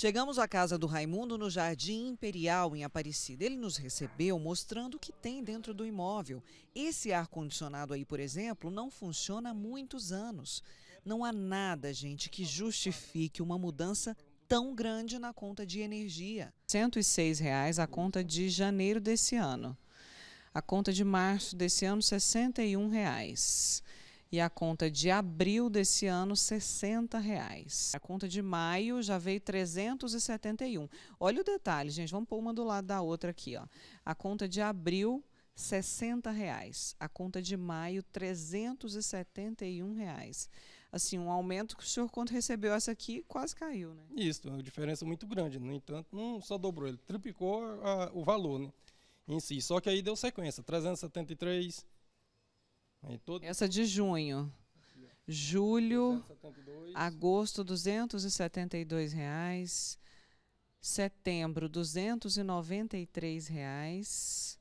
Chegamos à casa do Raimundo no Jardim Imperial, em Aparecida. Ele nos recebeu mostrando o que tem dentro do imóvel. Esse ar-condicionado aí, por exemplo, não funciona há muitos anos. Não há nada, gente, que justifique uma mudança tão grande na conta de energia. R$ 106,00 a conta de janeiro desse ano. A conta de março desse ano, R$ 61,00 e a conta de abril desse ano, 60 reais. A conta de maio já veio 371. Olha o detalhe, gente, vamos pôr uma do lado da outra aqui, ó. A conta de abril, 60 reais. A conta de maio, 371 reais. Assim, um aumento que o senhor, quando recebeu essa aqui, quase caiu, né? Isso, uma diferença muito grande. No entanto, não só dobrou, ele triplicou a, ah, o valor né, em si. Só que aí deu sequência, 373 Todo... Essa de junho. Julho, 272. agosto, 272 reais. Setembro, 293 reais.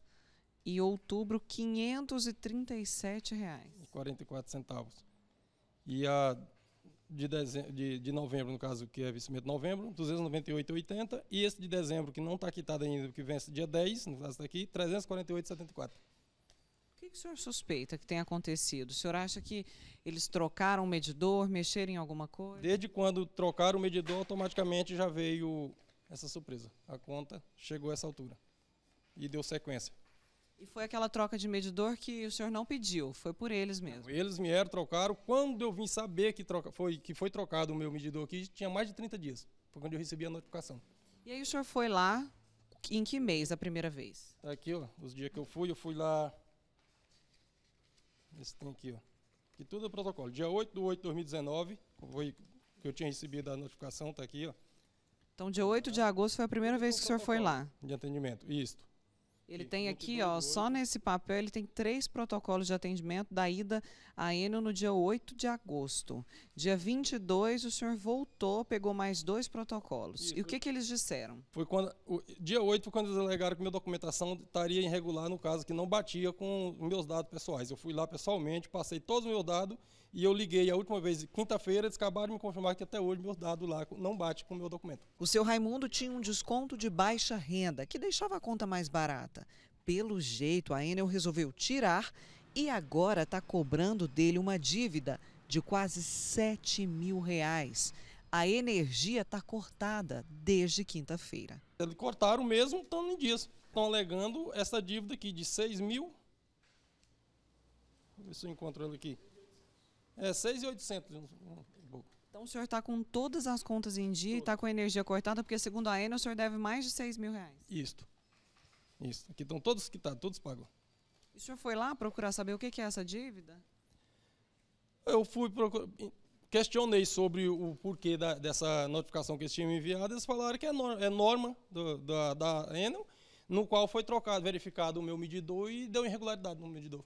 E outubro, 537 reais. 44 centavos. E a de, de, de novembro, no caso, que é vencimento de novembro, 298,80. E esse de dezembro, que não está quitado ainda, que vence dia 10, no caso daqui, 348,74 que, que o senhor suspeita que tenha acontecido? O senhor acha que eles trocaram o medidor, mexeram em alguma coisa? Desde quando trocaram o medidor, automaticamente já veio essa surpresa. A conta chegou a essa altura e deu sequência. E foi aquela troca de medidor que o senhor não pediu, foi por eles mesmo. Eles vieram, trocaram. Quando eu vim saber que, troca, foi, que foi trocado o meu medidor aqui, tinha mais de 30 dias. Foi quando eu recebi a notificação. E aí o senhor foi lá em que mês a primeira vez? Tá aqui, ó, os dias que eu fui. Eu fui lá esse tem aqui, ó. Que tudo é protocolo. Dia 8 de 8 de 2019, foi que eu tinha recebido a notificação, está aqui, ó. Então, dia 8 de agosto foi a primeira vez que o senhor foi lá. De atendimento, isto. Ele tem aqui, ó, só nesse papel, ele tem três protocolos de atendimento da ida a Enio no dia 8 de agosto. Dia 22, o senhor voltou, pegou mais dois protocolos. Isso. E o que, que eles disseram? Foi quando, o, dia 8 foi quando eles alegaram que minha documentação estaria irregular, no caso, que não batia com meus dados pessoais. Eu fui lá pessoalmente, passei todos os meus dados e eu liguei a última vez, quinta-feira, eles acabaram de me confirmar que até hoje meu dado lá não bate com o meu documento. O seu Raimundo tinha um desconto de baixa renda, que deixava a conta mais barata. Pelo jeito, a Enel resolveu tirar e agora está cobrando dele uma dívida de quase 7 mil reais. A energia está cortada desde quinta-feira. Eles cortaram mesmo, estão em dias. Estão alegando essa dívida aqui de 6 mil. se eu encontro ele aqui. É 6,800. Então o senhor está com todas as contas em dia e está com a energia cortada, porque segundo a Enel o senhor deve mais de 6 mil reais. Isto. Isso. Aqui estão todos quitados, tá, todos pagos. E o senhor foi lá procurar saber o que é essa dívida? Eu fui procurar. Questionei sobre o porquê da, dessa notificação que eles tinham enviado. Eles falaram que é norma, é norma do, da, da Enel, no qual foi trocado, verificado o meu medidor e deu irregularidade no medidor.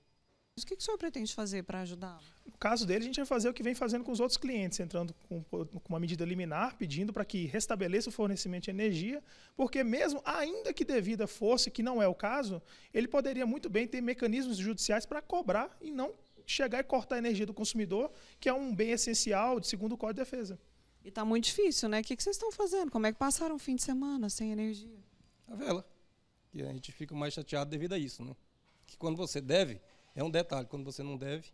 O que, que o senhor pretende fazer para ajudá-lo? No caso dele, a gente vai fazer o que vem fazendo com os outros clientes, entrando com, com uma medida liminar, pedindo para que restabeleça o fornecimento de energia, porque mesmo, ainda que devida fosse, que não é o caso, ele poderia muito bem ter mecanismos judiciais para cobrar e não chegar e cortar a energia do consumidor, que é um bem essencial, de segundo o Código de Defesa. E está muito difícil, né? O que, que vocês estão fazendo? Como é que passaram o fim de semana sem energia? A vela. Que a gente fica mais chateado devido a isso, né? Que quando você deve, é um detalhe, quando você não deve,